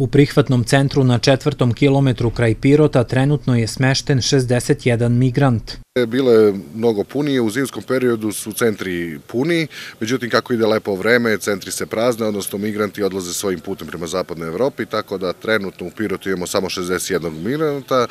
U prihvatnom centru na četvrtom kilometru kraj Pirota trenutno je smešten 61 migrant. Bilo je mnogo punije, u zimskom periodu su centri puni, međutim kako ide lepo vreme, centri se prazne, odnosno migranti odlaze svojim putem prema zapadnoj Evropi, tako da trenutno u Pirotu imamo samo 61 migranta,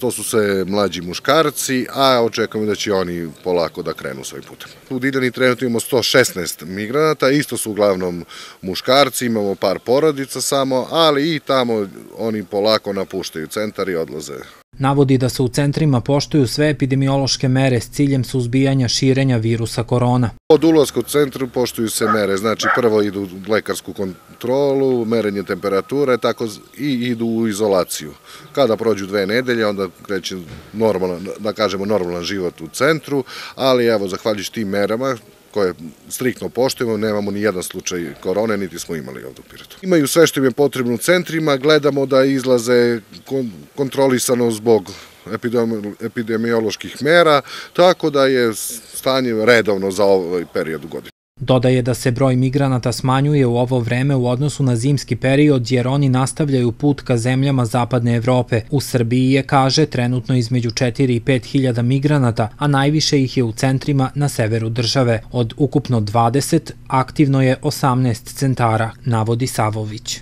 to su se mlađi muškarci, a očekujemo da će oni polako da krenu svojim putem. U Diljani trenutno imamo 116 migranata, isto su uglavnom muškarci, imamo par porodica samo, ali i tamo oni polako napuštaju centar i odlaze navodi da se u centrima poštuju sve epidemiološke mere s ciljem suzbijanja širenja virusa korona. Od ulazka u centru poštuju se mere, znači prvo idu u lekarsku kontrolu, merenje temperature tako i idu u izolaciju. Kada prođu dve nedelje, onda kreće da kažemo normalan život u centru, ali evo, zahvaljujući tim merama, koje striktno poštujemo, nemamo ni jedan slučaj korone, niti smo imali ovde u Pirotu. Imaju sve što im je potrebno u centrima, gledamo da izlaze kontrolisano zbog epidemioloških mera, tako da je stanje redovno za ovaj period u godinu. Dodaje da se broj migranata smanjuje u ovo vreme u odnosu na zimski period jer oni nastavljaju put ka zemljama zapadne Evrope. U Srbiji je, kaže, trenutno između 4 i 5 hiljada migranata, a najviše ih je u centrima na severu države. Od ukupno 20 aktivno je 18 centara, navodi Savović.